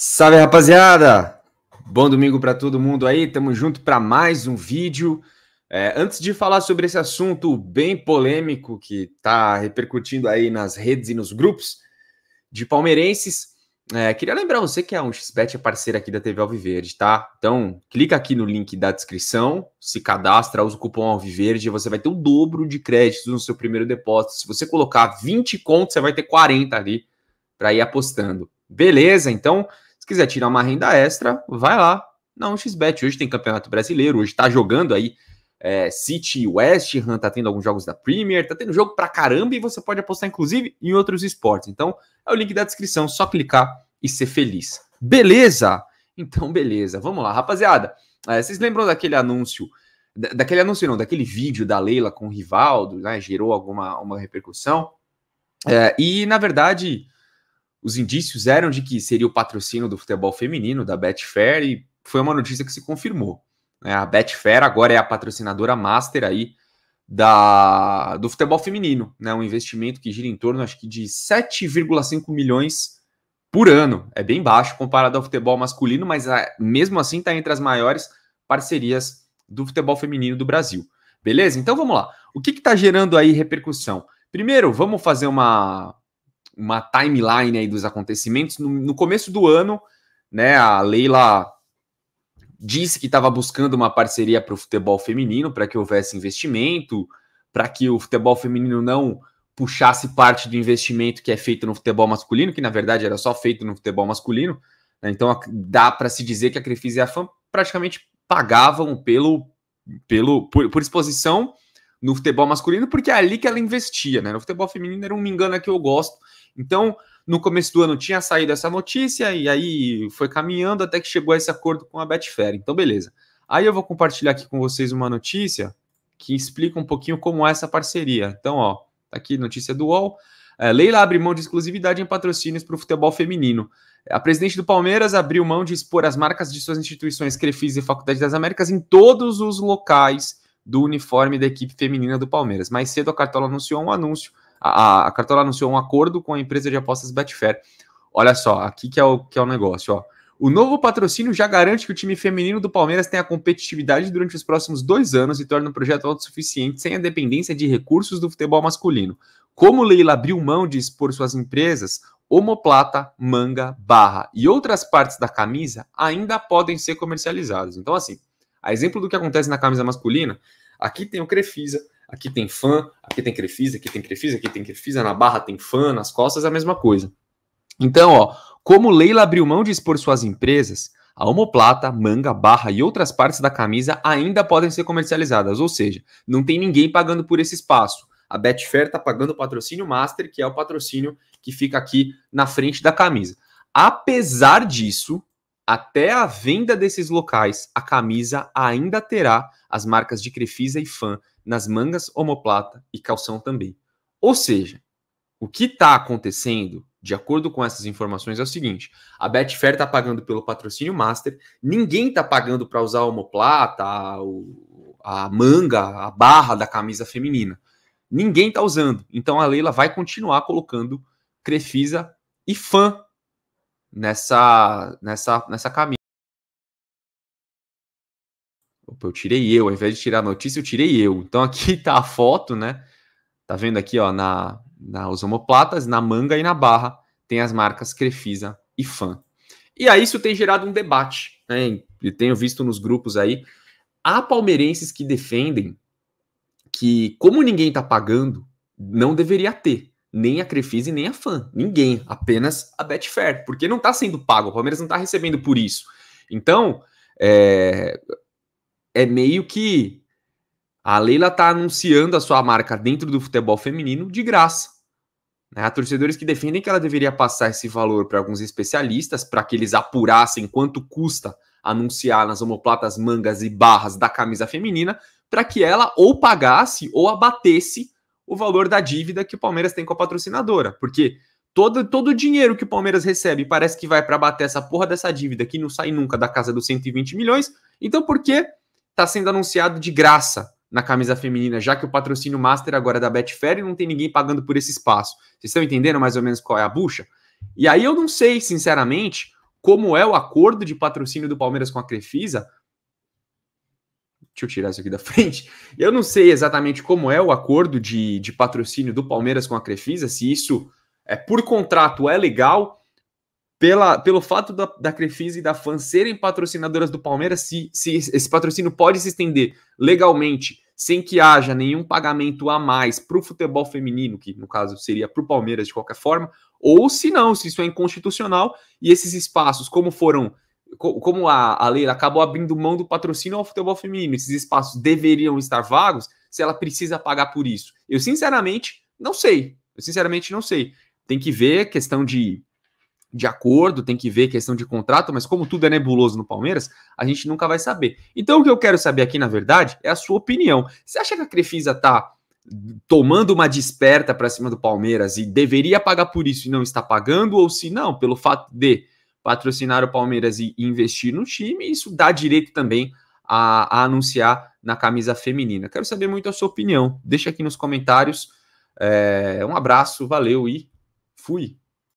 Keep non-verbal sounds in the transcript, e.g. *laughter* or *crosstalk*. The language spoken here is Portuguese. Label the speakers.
Speaker 1: Salve, rapaziada! Bom domingo para todo mundo aí. Tamo junto para mais um vídeo. É, antes de falar sobre esse assunto bem polêmico que está repercutindo aí nas redes e nos grupos de palmeirenses, é, queria lembrar você que a 1xBet é parceira aqui da TV Alviverde, tá? Então, clica aqui no link da descrição, se cadastra, usa o cupom Alviverde e você vai ter o dobro de créditos no seu primeiro depósito. Se você colocar 20 contos, você vai ter 40 ali para ir apostando. Beleza? Então, quiser tirar uma renda extra, vai lá na 1xBet. Hoje tem Campeonato Brasileiro, hoje está jogando aí é, City West Ham, está tendo alguns jogos da Premier, está tendo jogo pra caramba e você pode apostar, inclusive, em outros esportes. Então, é o link da descrição, só clicar e ser feliz. Beleza? Então, beleza. Vamos lá, rapaziada. É, vocês lembram daquele anúncio? daquele anúncio não, daquele vídeo da Leila com o Rivaldo, né? Gerou alguma uma repercussão. É, e, na verdade, os indícios eram de que seria o patrocínio do futebol feminino, da Betfair, e foi uma notícia que se confirmou. Né? A Betfair agora é a patrocinadora master aí da, do futebol feminino, né? um investimento que gira em torno, acho que, de 7,5 milhões por ano. É bem baixo comparado ao futebol masculino, mas ah, mesmo assim está entre as maiores parcerias do futebol feminino do Brasil. Beleza? Então vamos lá. O que está gerando aí repercussão? Primeiro, vamos fazer uma, uma timeline aí dos acontecimentos. No, no começo do ano, né, a Leila disse que estava buscando uma parceria para o futebol feminino, para que houvesse investimento, para que o futebol feminino não puxasse parte do investimento que é feito no futebol masculino, que na verdade era só feito no futebol masculino. Né? Então dá para se dizer que a Crefisa e a FAM praticamente pagavam pelo, pelo por, por, exposição no futebol masculino, porque é ali que ela investia, né? No futebol feminino era um me engano que eu gosto, então, no começo do ano tinha saído essa notícia e aí foi caminhando até que chegou a esse acordo com a Betfair. Então, beleza. Aí eu vou compartilhar aqui com vocês uma notícia que explica um pouquinho como é essa parceria. Então, ó, tá aqui notícia do UOL. É, Leila abre mão de exclusividade em patrocínios para o futebol feminino. É, a presidente do Palmeiras abriu mão de expor as marcas de suas instituições Crefisa e Faculdade das Américas em todos os locais do uniforme da equipe feminina do Palmeiras. Mais cedo, a Cartola anunciou um anúncio a, a Cartola anunciou um acordo com a empresa de apostas Betfair. Olha só, aqui que é o, que é o negócio, ó. O novo patrocínio já garante que o time feminino do Palmeiras tenha competitividade durante os próximos dois anos e torna o projeto autossuficiente sem a dependência de recursos do futebol masculino. Como Leila abriu mão de expor suas empresas, homoplata manga, barra e outras partes da camisa ainda podem ser comercializadas. Então, assim, a exemplo do que acontece na camisa masculina, aqui tem o Crefisa, aqui tem fã, aqui tem Crefisa, aqui tem Crefisa, aqui tem Crefisa, na barra tem fã, nas costas é a mesma coisa. Então, ó, como Leila abriu mão de expor suas empresas, a omoplata, manga, barra e outras partes da camisa ainda podem ser comercializadas, ou seja, não tem ninguém pagando por esse espaço. A Betfair está pagando o patrocínio Master, que é o patrocínio que fica aqui na frente da camisa. Apesar disso, até a venda desses locais, a camisa ainda terá as marcas de Crefisa e Fã nas mangas, omoplata e calção também. Ou seja, o que está acontecendo, de acordo com essas informações, é o seguinte: a Betfair está pagando pelo patrocínio Master, ninguém está pagando para usar a omoplata, a, a manga, a barra da camisa feminina. Ninguém está usando. Então a Leila vai continuar colocando Crefisa e fã nessa, nessa, nessa camisa eu tirei eu, ao invés de tirar a notícia, eu tirei eu. Então aqui *laughs* tá a foto, né? Tá vendo aqui, ó, na, na os omoplatas, na manga e na barra, tem as marcas Crefisa e Fan. E aí isso tem gerado um debate, né? E tenho visto nos grupos aí, há palmeirenses que defendem que como ninguém tá pagando, não deveria ter nem a Crefisa e nem a Fan, ninguém, apenas a Betfair, porque não tá sendo pago, o Palmeiras não tá recebendo por isso. Então, é, é meio que a Leila está anunciando a sua marca dentro do futebol feminino de graça. Né? Há torcedores que defendem que ela deveria passar esse valor para alguns especialistas, para que eles apurassem quanto custa anunciar nas omoplatas, mangas e barras da camisa feminina, para que ela ou pagasse ou abatesse o valor da dívida que o Palmeiras tem com a patrocinadora. Porque todo, todo o dinheiro que o Palmeiras recebe parece que vai para bater essa porra dessa dívida que não sai nunca da casa dos 120 milhões. Então, por que está sendo anunciado de graça na camisa feminina, já que o patrocínio master agora é da Betfair e não tem ninguém pagando por esse espaço. Vocês estão entendendo mais ou menos qual é a bucha? E aí eu não sei, sinceramente, como é o acordo de patrocínio do Palmeiras com a Crefisa. Deixa eu tirar isso aqui da *laughs* frente. Eu não sei exatamente como é o acordo de, de patrocínio do Palmeiras com a Crefisa, se isso é por contrato é legal pela, pelo fato da, da Crefisa e da FAN serem patrocinadoras do Palmeiras, se, se esse patrocínio pode se estender legalmente, sem que haja nenhum pagamento a mais para o futebol feminino, que no caso seria para o Palmeiras de qualquer forma, ou se não, se isso é inconstitucional e esses espaços, como foram, como a, a Leila acabou abrindo mão do patrocínio ao futebol feminino, esses espaços deveriam estar vagos, se ela precisa pagar por isso. Eu sinceramente não sei, eu sinceramente não sei. Tem que ver questão de de acordo, tem que ver questão de contrato, mas como tudo é nebuloso no Palmeiras, a gente nunca vai saber. Então o que eu quero saber aqui, na verdade, é a sua opinião. Você acha que a Crefisa tá tomando uma desperta para cima do Palmeiras e deveria pagar por isso e não está pagando ou se não, pelo fato de patrocinar o Palmeiras e investir no time, isso dá direito também a, a anunciar na camisa feminina. Quero saber muito a sua opinião. Deixa aqui nos comentários. É, um abraço, valeu e fui!